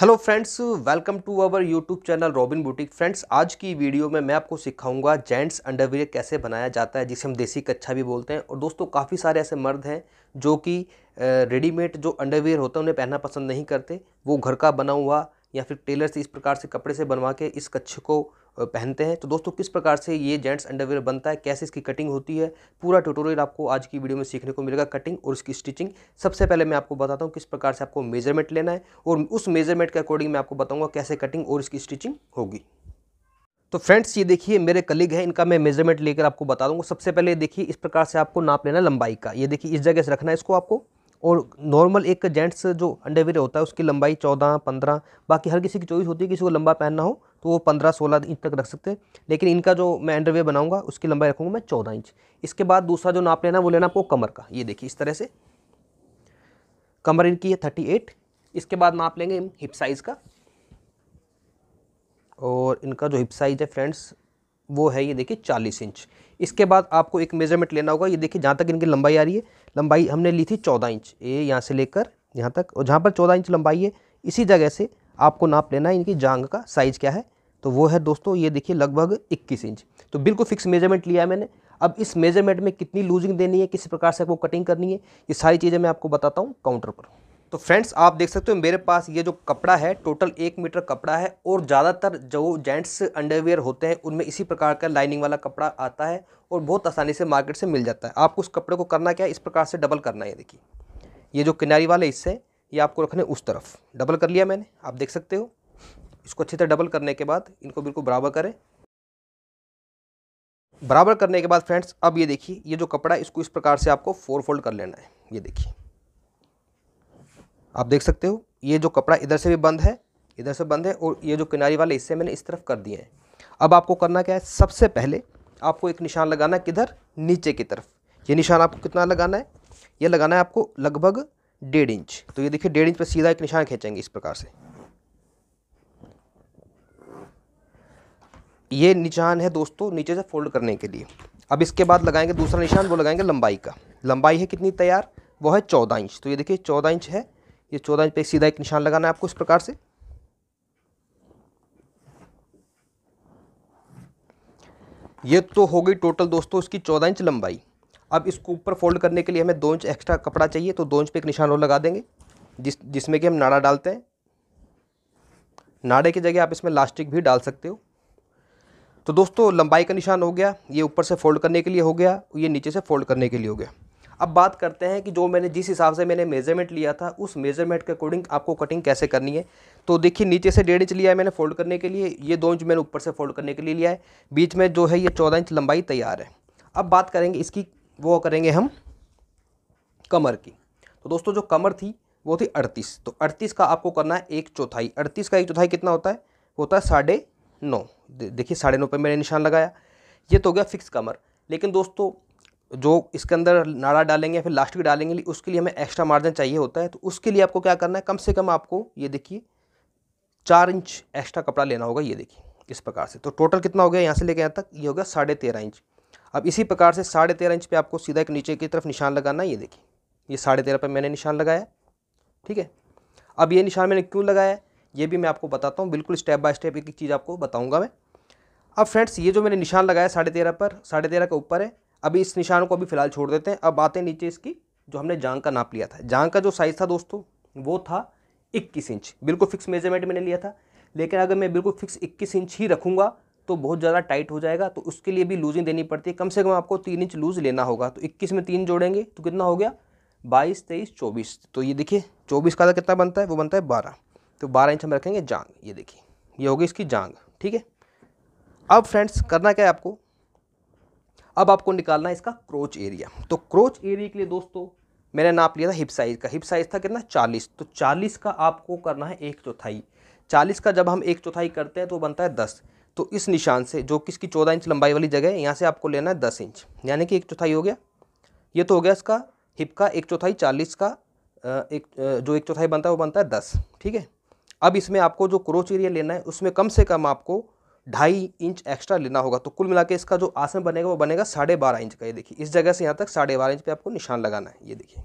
hello friends welcome to our YouTube channel Robin boutique friends आज की video में मैं आपको सिखाऊंगा जेंट्स अंडरवियर कैसे बनाया जाता है जिसे हम देसी कच्छा भी बोलते हैं और दोस्तों काफ़ी सारे ऐसे मर्द हैं जो कि रेडीमेड जो अंडरवियर होता है उन्हें पहनना पसंद नहीं करते वो घर का बना हुआ या फिर टेलर से इस प्रकार से कपड़े से बनवा के इस कच्छे को पहनते हैं तो दोस्तों किस प्रकार से ये जेंट्स अंडरवेयर बनता है कैसे इसकी कटिंग होती है पूरा ट्यूटोरियल आपको आज की वीडियो में सीखने को मिलेगा कटिंग और इसकी स्टिचिंग सबसे पहले मैं आपको बताता हूँ किस प्रकार से आपको मेजरमेंट लेना है और उस मेजरमेंट के अकॉर्डिंग मैं आपको बताऊँगा कैसे कटिंग और इसकी स्टिचिंग होगी तो फ्रेंड्स ये देखिए मेरे कलीग हैं इनका मैं मेजरमेंट लेकर आपको बता दूंगा सबसे पहले देखिए इस प्रकार से आपको नाप लेना लंबाई का ये देखिए इस जगह से रखना है इसको आपको और नॉर्मल एक जेंट्स जो अंडरवेयर होता है उसकी लंबाई चौदह पंद्रह बाकी हर किसी की चॉइस होती है किसी को लंबा पहनना हो तो वो पंद्रह सोलह इंच तक रख सकते हैं लेकिन इनका जो मैं अंडरवेयर बनाऊंगा उसकी लंबाई रखूँगा मैं चौदह इंच इसके बाद दूसरा जो नाप लेना वो लेना आपको कमर का ये देखिए इस तरह से कमर इनकी है थर्टी एट इसके बाद नाप लेंगे हिप साइज़ का और इनका जो हिप साइज़ है फ्रेंड्स वो है ये देखिए चालीस इंच इसके बाद आपको एक मेजरमेंट लेना होगा ये देखिए जहाँ तक इनकी लंबाई आ रही है लंबाई हमने ली थी चौदह इंच ये यहाँ से लेकर यहाँ तक और जहाँ पर चौदह इंच लंबाई है इसी जगह से आपको नाप लेना है इनकी जांग का साइज़ क्या है तो वो है दोस्तों ये देखिए लगभग 21 इंच तो बिल्कुल फिक्स मेजरमेंट लिया है मैंने अब इस मेजरमेंट में कितनी लूजिंग देनी है किस प्रकार से आपको कटिंग करनी है ये सारी चीज़ें मैं आपको बताता हूँ काउंटर पर तो फ्रेंड्स आप देख सकते हो मेरे पास ये जो कपड़ा है टोटल एक मीटर कपड़ा है और ज़्यादातर जो जेंट्स अंडरवेयर होते हैं उनमें इसी प्रकार का लाइनिंग वाला कपड़ा आता है और बहुत आसानी से मार्केट से मिल जाता है आपको उस कपड़े को करना क्या है इस प्रकार से डबल करना है देखिए ये जो किनारी वाले हिस्से ये आपको रखने उस तरफ डबल कर लिया मैंने आप देख सकते हो इसको अच्छी तरह डबल करने के बाद इनको बिल्कुल बराबर करें बराबर करने के बाद फ्रेंड्स अब ये देखिए ये जो कपड़ा है इसको इस प्रकार से आपको फोर फोल्ड कर लेना है ये देखिए आप देख सकते हो ये जो कपड़ा इधर से भी बंद है इधर से बंद है और ये जो किनारी वाले हिस्से मैंने इस तरफ कर दिए हैं अब आपको करना क्या है सबसे पहले आपको एक निशान लगाना है किधर नीचे की तरफ ये निशान आपको कितना लगाना है ये लगाना है आपको लगभग डेढ़ इंच तो ये देखिए डेढ़ इंच पर सीधा एक निशान खींचेंगे इस प्रकार से ये निशान है दोस्तों नीचे से फोल्ड करने के लिए अब इसके बाद लगाएंगे दूसरा निशान वो लगाएंगे लंबाई का लंबाई है कितनी तैयार वो है चौदह इंच तो ये देखिए चौदह इंच है ये चौदह इंच पे सीधा एक निशान लगाना है आपको इस प्रकार से ये तो हो गई टोटल दोस्तों इसकी चौदह इंच लंबाई अब इसको ऊपर फोल्ड करने के लिए हमें दो इंच एक्स्ट्रा कपड़ा चाहिए तो दो इंच पे एक निशान और लगा देंगे जिस जिसमें कि हम नाड़ा डालते हैं नाड़े की जगह आप इसमें लास्टिक भी डाल सकते हो तो दोस्तों लंबाई का निशान हो गया ये ऊपर से फोल्ड करने के लिए हो गया ये नीचे से फोल्ड करने के लिए हो गया अब बात करते हैं कि जो मैंने जिस हिसाब से मैंने मेजरमेंट लिया था उस मेजरमेंट के अकॉर्डिंग आपको कटिंग कैसे करनी है तो देखिए नीचे से डेढ़ इंच लिया है मैंने फोल्ड करने के लिए ये दो इंच मैंने ऊपर से फोल्ड करने के लिए लिया है बीच में जो है ये चौदह इंच लंबाई तैयार है अब बात करेंगे इसकी वो करेंगे हम कमर की तो दोस्तों जो कमर थी वो थी अड़तीस तो अड़तीस का आपको करना है एक चौथाई अड़तीस का एक चौथाई कितना होता है होता है साढ़े नौ देखिए साढ़े नौ पर मैंने निशान लगाया ये तो हो गया फिक्स कमर लेकिन दोस्तों जो इसके अंदर नाड़ा डालेंगे या फिर लास्ट भी डालेंगे उसके लिए हमें एक्स्ट्रा मार्जिन चाहिए होता है तो उसके लिए आपको क्या करना है कम से कम आपको ये देखिए चार इंच एक्स्ट्रा कपड़ा लेना होगा ये देखिए इस प्रकार से तो टोटल कितना हो गया यहाँ से लेके यहाँ तक ये हो गया साढ़े तेरह इंच अब इसी प्रकार से साढ़े तेरह इंच पे आपको सीधा एक नीचे की तरफ निशान लगाना है ये देखिए ये साढ़े तेरह पर मैंने निशान लगाया ठीक है अब ये निशान मैंने क्यों लगाया ये भी मैं आपको बताता हूँ बिल्कुल स्टेप बाय स्टेप एक एक चीज़ आपको बताऊँगा मैं अब फ्रेंड्स ये जो मैंने निशान लगाया साढ़े तेरह पर साढ़े तेरह के ऊपर है अभी इस निशान को अभी फ़िलहाल छोड़ देते हैं अब आते हैं नीचे इसकी जो हमने जांग का नाप लिया था जांग का जो साइज़ था दोस्तों वो था इक्कीस इंच बिल्कुल फिक्स मेजरमेंट मैंने लिया था लेकिन अगर मैं बिल्कुल फिक्स इक्कीस इंच ही रखूँगा तो बहुत ज़्यादा टाइट हो जाएगा तो उसके लिए भी लूजिंग देनी पड़ती है कम से कम आपको तीन इंच लूज लेना होगा तो इक्कीस में तीन जोड़ेंगे तो कितना हो गया बाईस तेईस चौबीस तो ये देखिए चौबीस का कितना बनता है वो बनता है बारह तो बारह इंच हम रखेंगे जांग ये देखिए ये होगी इसकी जांग ठीक है अब फ्रेंड्स करना क्या है आपको अब आपको निकालना है इसका क्रोच एरिया तो क्रोच एरिया के लिए दोस्तों मैंने नाप लिया था हिप साइज़ का हिप साइज़ था कितना चालीस तो चालीस का आपको करना है एक चौथाई चालीस का जब हम एक चौथाई करते हैं तो बनता है दस तो इस निशान से जो किसकी चौदह इंच लंबाई वाली जगह है यहाँ से आपको लेना है दस इंच यानी कि एक चौथाई हो गया ये तो हो गया इसका हिप का एक चौथाई चालीस का एक जो एक चौथाई बनता है वो बनता है दस ठीक है अब इसमें आपको जो क्रोच एरिया लेना है उसमें कम से कम आपको ढाई इंच एक्स्ट्रा लेना होगा तो कुल मिला इसका जो आसन बनेगा वो बनेगा साढ़े बारह इंच का ये देखिए इस जगह से यहाँ तक साढ़े बारह इंच पर आपको निशान लगाना है ये देखिए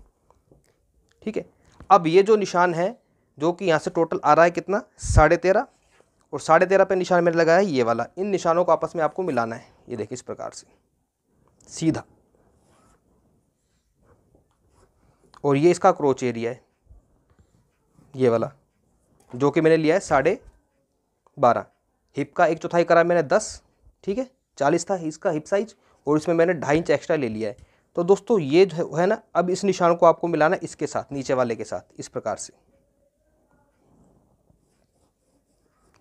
ठीक है अब ये जो निशान है जो कि यहाँ से टोटल आ रहा है कितना साढ़े तेरह और साढ़े तेरह पर निशान मैंने लगाया है ये वाला इन निशानों को आपस में आपको मिलाना है ये देखिए इस प्रकार से सीधा और ये इसका क्रोच एरिया है ये वाला जो कि मैंने लिया है साढ़े बारह हिप का एक चौथाई करा मैंने दस ठीक है चालीस था इसका हिप साइज और इसमें मैंने ढाई इंच एक्स्ट्रा ले लिया है तो दोस्तों ये जो है ना अब इस निशान को आपको मिलाना इसके साथ नीचे वाले के साथ इस प्रकार से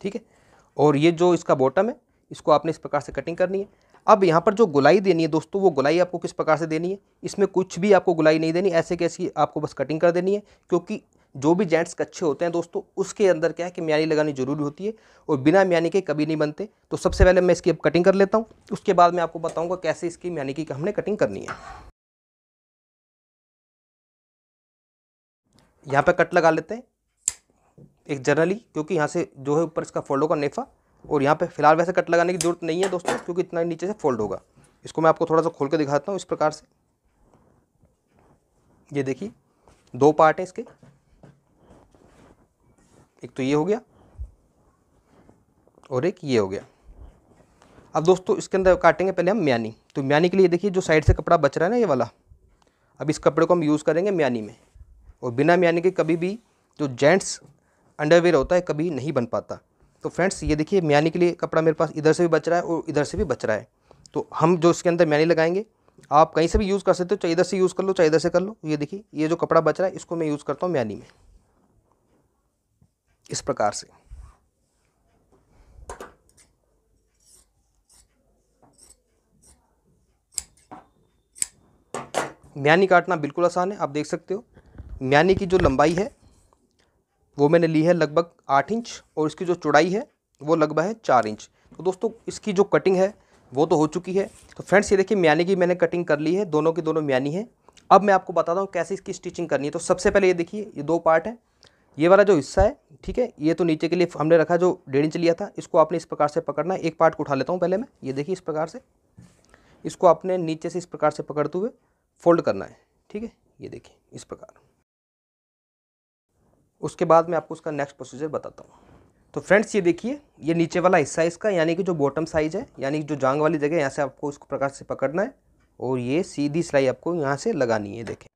ठीक है और ये जो इसका बॉटम है इसको आपने इस प्रकार से कटिंग करनी है अब यहाँ पर जो गुलाई देनी है दोस्तों वो गुलाई आपको किस प्रकार से देनी है इसमें कुछ भी आपको गुलाई नहीं देनी ऐसे कैसी आपको बस कटिंग कर देनी है क्योंकि जो भी जेंट्स कच्चे होते हैं दोस्तों उसके अंदर क्या है कि म्यानी लगानी जरूरी होती है और बिना म्यानी के कभी नहीं बनते तो सबसे पहले मैं इसकी अब कटिंग कर लेता हूँ उसके बाद मैं आपको बताऊँगा कैसे इसकी म्यानी की हमने कटिंग करनी है यहाँ पर कट लगा लेते हैं एक जनरली क्योंकि यहाँ से जो है ऊपर इसका फोल्ड होगा नेफा और यहाँ पे फिलहाल वैसे कट लगाने की जरूरत नहीं है दोस्तों क्योंकि इतना नीचे से फोल्ड होगा इसको मैं आपको थोड़ा सा खोल के दिखाता हूँ इस प्रकार से ये देखिए दो पार्ट हैं इसके एक तो ये हो गया और एक ये हो गया अब दोस्तों इसके अंदर काटेंगे पहले हम म्यानी तो म्यानी के लिए देखिए जो साइड से कपड़ा बच रहा है ना ये वाला अब इस कपड़े को हम यूज़ करेंगे म्यानी में और बिना म्यानी के कभी भी जो जेंट्स अंडरवेयर होता है कभी नहीं बन पाता तो फ्रेंड्स ये देखिए म्यानी के लिए कपड़ा मेरे पास इधर से भी बच रहा है और इधर से भी बच रहा है तो हम जो इसके अंदर म्यानी लगाएंगे आप कहीं से भी यूज़ कर सकते हो चाहे इधर से यूज़ कर लो चाहे इधर से कर लो ये देखिए ये जो कपड़ा बच रहा है इसको मैं यूज़ करता हूँ म्यानी में इस प्रकार से म्यानी काटना बिल्कुल आसान है आप देख सकते हो म्यानी की जो लंबाई है वो मैंने ली है लगभग आठ इंच और इसकी जो चौड़ाई है वो लगभग है चार इंच तो दोस्तों इसकी जो कटिंग है वो तो हो चुकी है तो फ्रेंड्स ये देखिए म्यानी की मैंने कटिंग कर ली है दोनों की दोनों म्यानी है अब मैं आपको बताता हूँ कैसे इसकी स्टिचिंग करनी है तो सबसे पहले ये देखिए ये दो पार्ट है ये वाला जो हिस्सा है ठीक है ये तो नीचे के लिए हमने रखा जो डेढ़ इंच लिया था इसको आपने इस प्रकार से पकड़ना है एक पार्ट को उठा लेता हूँ पहले मैं ये देखिए इस प्रकार से इसको आपने नीचे से इस प्रकार से पकड़ते हुए फोल्ड करना है ठीक है ये देखिए इस प्रकार उसके बाद मैं आपको उसका नेक्स्ट प्रोसीजर बताता हूँ तो फ्रेंड्स ये देखिए ये नीचे वाला हिस्सा है इसका यानी कि जो बॉटम साइज है यानी कि जो जांग वाली जगह यहाँ से आपको उसको प्रकार से पकड़ना है और ये सीधी सिलाई आपको यहाँ से लगानी है देखें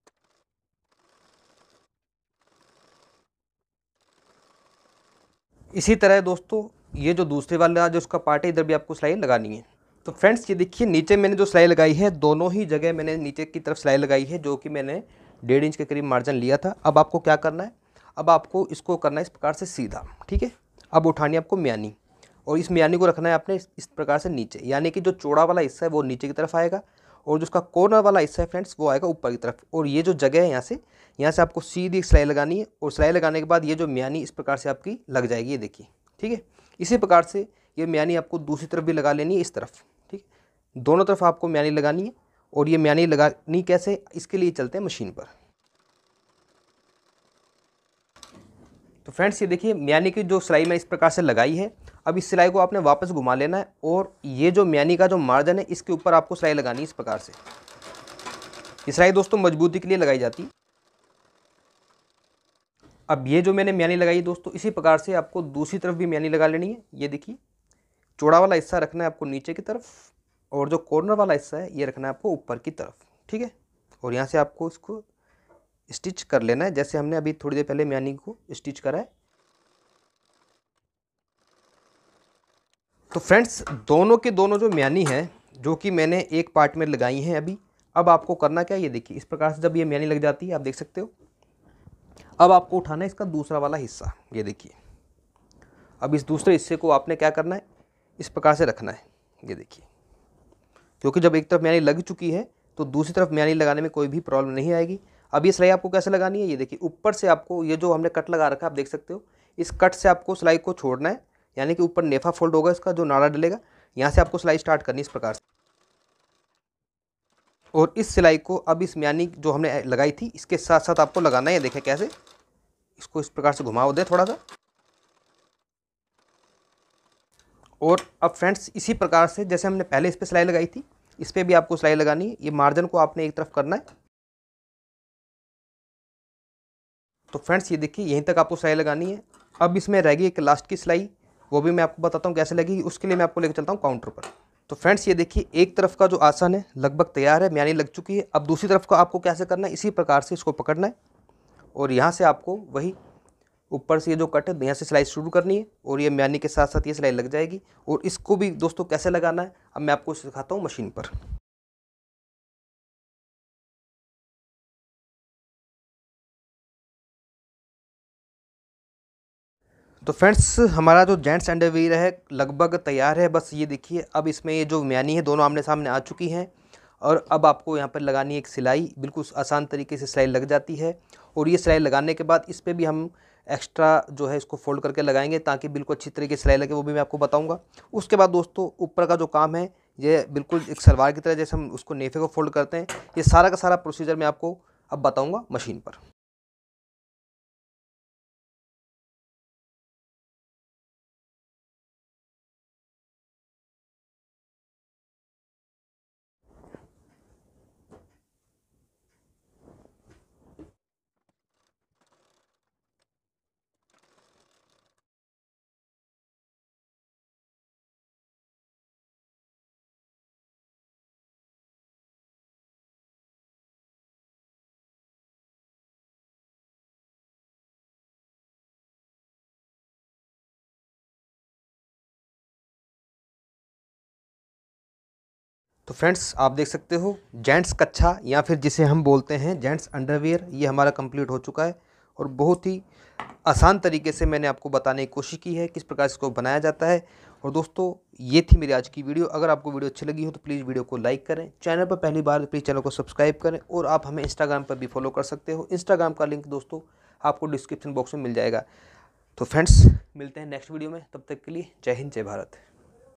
इसी तरह दोस्तों ये जो दूसरे वाला जो उसका पार्ट है इधर भी आपको सिलाई लगानी है तो फ्रेंड्स ये देखिए नीचे मैंने जो सिलाई लगाई है दोनों ही जगह मैंने नीचे की तरफ सिलाई लगाई है जो कि मैंने डेढ़ इंच के करीब मार्जिन लिया था अब आपको क्या करना है अब आपको इसको करना है इस प्रकार से सीधा ठीक है अब उठानी है आपको म्यानी और इस म्यानी को रखना है आपने इस प्रकार से नीचे यानी कि जो चौड़ा वाला हिस्सा है वो नीचे की तरफ आएगा और जो उसका कॉर्नर वाला हिस्सा है फ्रेंड्स वो आएगा ऊपर की तरफ और ये जो जगह है यहाँ से यहाँ से आपको सीधी सिलाई लगानी है और सिलाई लगाने के बाद ये जो म्यानी इस प्रकार से आपकी लग जाएगी ये देखिए ठीक है इसी प्रकार से ये म्यानी आपको दूसरी तरफ भी लगा लेनी है इस तरफ ठीक है दोनों तरफ आपको म्यानी लगानी है और ये म्यानी लगानी कैसे इसके लिए चलते हैं मशीन पर तो फ्रेंड्स ये देखिए म्यानी की जो सिलाई मैं इस प्रकार से लगाई है अब इस सिलाई को आपने वापस घुमा लेना है और ये जो म्यानी का जो मार्जन है इसके ऊपर आपको सिलाई लगानी इस प्रकार से ये सिलाई दोस्तों मजबूती के लिए लगाई जाती अब ये जो मैंने म्यानी लगाई दोस्तों इसी प्रकार से आपको दूसरी तरफ भी म्यानी लगा लेनी है ये देखिए चौड़ा वाला हिस्सा रखना है आपको नीचे की तरफ और जो कॉर्नर वाला हिस्सा है ये रखना है आपको ऊपर की तरफ ठीक है और यहाँ से आपको इसको स्टिच कर लेना है जैसे हमने अभी थोड़ी देर पहले म्यानी को स्टिच करा है तो फ्रेंड्स दोनों के दोनों जो म्यानी हैं जो कि मैंने एक पार्ट में लगाई हैं अभी अब आपको करना क्या ये देखिए इस प्रकार से जब ये म्यानी लग जाती है आप देख सकते हो अब आपको उठाना है इसका दूसरा वाला हिस्सा ये देखिए अब इस दूसरे हिस्से को आपने क्या करना है इस प्रकार से रखना है ये देखिए क्योंकि जब एक तरफ म्यानी लग चुकी है तो दूसरी तरफ म्यानी लगाने में कोई भी प्रॉब्लम नहीं आएगी अब ये सिलाई आपको कैसे लगानी है ये देखिए ऊपर से आपको ये जो हमने कट लगा रखा है आप देख सकते हो इस कट से आपको सिलाई को छोड़ना है यानी कि ऊपर नेफा फोल्ड होगा इसका जो नाड़ा डलेगा यहाँ से आपको सिलाई स्टार्ट करनी इस प्रकार से और इस सिलाई को अब इस म्यानी जो हमने लगाई थी इसके साथ साथ आपको लगाना है देखें कैसे इसको इस प्रकार से घुमाओ दे थोड़ा सा और अब फ्रेंड्स इसी प्रकार से जैसे हमने पहले इस पर सिलाई लगाई थी इस पर भी आपको सिलाई लगानी है ये मार्जिन को आपने एक तरफ करना है तो फ्रेंड्स ये देखिए यहीं तक आपको सिलाई लगानी है अब इसमें रह गई एक लास्ट की सिलाई वो भी मैं आपको बताता हूँ कैसे लगेगी उसके लिए मैं आपको लेकर चलता हूँ काउंटर पर तो फ्रेंड्स ये देखिए एक तरफ का जो आसन है लगभग तैयार है म्यानी लग चुकी है अब दूसरी तरफ का आपको कैसे करना है इसी प्रकार से इसको पकड़ना है और यहाँ से आपको वही ऊपर से ये जो कट है यहाँ से सिलाई शुरू करनी है और ये म्यानी के साथ साथ ये सिलाई लग जाएगी और इसको भी दोस्तों कैसे लगाना है अब मैं आपको सिखाता हूँ मशीन पर तो फ्रेंड्स हमारा जो जेंट्स अंडरवियर है लगभग तैयार है बस ये देखिए अब इसमें ये जो म्यानी है दोनों आमने सामने आ चुकी हैं और अब आपको यहाँ पर लगानी है एक सिलाई बिल्कुल आसान तरीके से सिलाई लग जाती है और ये सिलाई लगाने के बाद इस पर भी हम एक्स्ट्रा जो है इसको फोल्ड करके लगाएंगे ताकि बिल्कुल अच्छी तरीके से सिलाई लगे वो भी मैं आपको बताऊँगा उसके बाद दोस्तों ऊपर का जो काम है ये बिल्कुल एक सलवार की तरह जैसे हम उसको नेफे को फोल्ड करते हैं ये सारा का सारा प्रोसीजर मैं आपको अब बताऊँगा मशीन पर तो फ्रेंड्स आप देख सकते हो जेंट्स कच्छा या फिर जिसे हम बोलते हैं जेंट्स अंडरवेयर ये हमारा कंप्लीट हो चुका है और बहुत ही आसान तरीके से मैंने आपको बताने की कोशिश की है किस प्रकार इसको बनाया जाता है और दोस्तों ये थी मेरी आज की वीडियो अगर आपको वीडियो अच्छी लगी हो तो प्लीज़ वीडियो को लाइक करें चैनल पर पहली बार प्लीज़ चैनल को सब्सक्राइब करें और आप हमें इंस्टाग्राम पर भी फॉलो कर सकते हो इंस्टाग्राम का लिंक दोस्तों आपको डिस्क्रिप्शन बॉक्स में मिल जाएगा तो फ्रेंड्स मिलते हैं नेक्स्ट वीडियो में तब तक के लिए जय हिंद जय भारत